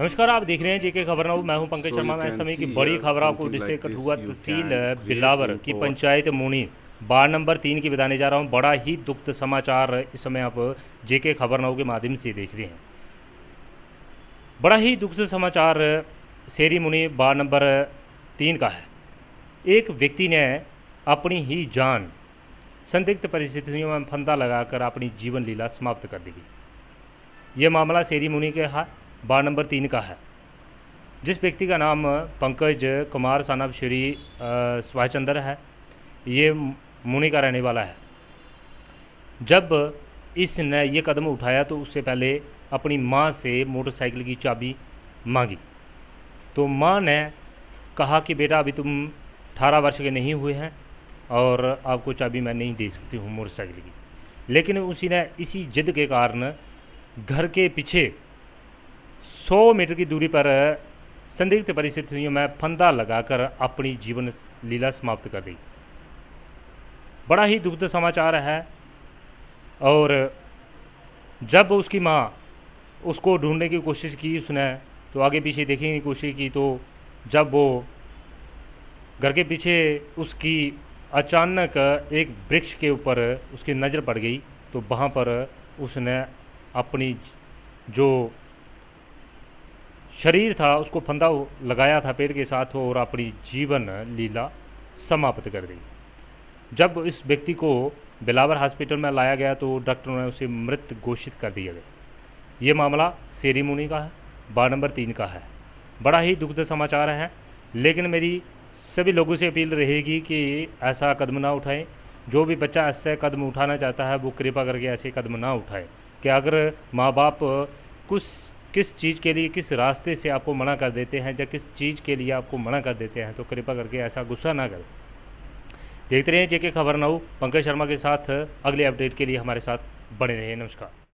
नमस्कार आप देख रहे हैं जेके खबर मैं हूं पंकज शर्मा मैं समय की बड़ी खबर आपको डिस्ट्रिक्ट कठुआ तहसील बिलावर की पंचायत मुनी बार नंबर तीन की बताने जा रहा हूं बड़ा ही दुख समाचार इस समय आप जेके खबर के माध्यम से देख रहे हैं बड़ा ही दुख समाचार शेरी मुनि बार नंबर तीन का है एक व्यक्ति ने अपनी ही जान संदिग्ध परिस्थितियों में फंदा लगाकर अपनी जीवन लीला समाप्त कर दी ये मामला शेरी मुनि के हाथ वार्ड नंबर तीन का है जिस व्यक्ति का नाम पंकज कुमार सानब श्री सुभाष चंद्र है ये मुनि का रहने वाला है जब इसने ये कदम उठाया तो उससे पहले अपनी माँ से मोटरसाइकिल की चाबी मांगी तो माँ ने कहा कि बेटा अभी तुम अठारह वर्ष के नहीं हुए हैं और आपको चाबी मैं नहीं दे सकती हूँ मोटरसाइकिल की लेकिन उसी ने इसी जिद के कारण घर के पीछे 100 मीटर की दूरी पर संदिग्ध परिस्थितियों में फंदा लगाकर अपनी जीवन लीला समाप्त कर दी बड़ा ही दुखद समाचार है और जब उसकी माँ उसको ढूंढने की कोशिश की उसने तो आगे पीछे देखने की कोशिश की तो जब वो घर के पीछे उसकी अचानक एक वृक्ष के ऊपर उसकी नज़र पड़ गई तो वहाँ पर उसने अपनी जो शरीर था उसको फंदा लगाया था पेड़ के साथ और अपनी जीवन लीला समाप्त कर दी जब इस व्यक्ति को बिलावर हॉस्पिटल में लाया गया तो डॉक्टरों ने उसे मृत घोषित कर दिया गया ये मामला मुनि का है वार्ड नंबर तीन का है बड़ा ही दुखद समाचार है लेकिन मेरी सभी लोगों से अपील रहेगी कि ऐसा कदम ना उठाएं जो भी बच्चा ऐसे कदम उठाना चाहता है वो कृपा करके ऐसे कदम ना उठाए कि अगर माँ बाप कुछ किस चीज़ के लिए किस रास्ते से आपको मना कर देते हैं या किस चीज़ के लिए आपको मना कर देते हैं तो कृपा करके ऐसा गुस्सा ना करें देखते रहें जेके खबर नाऊ पंकज शर्मा के साथ अगले अपडेट के लिए हमारे साथ बने रहिए नमस्कार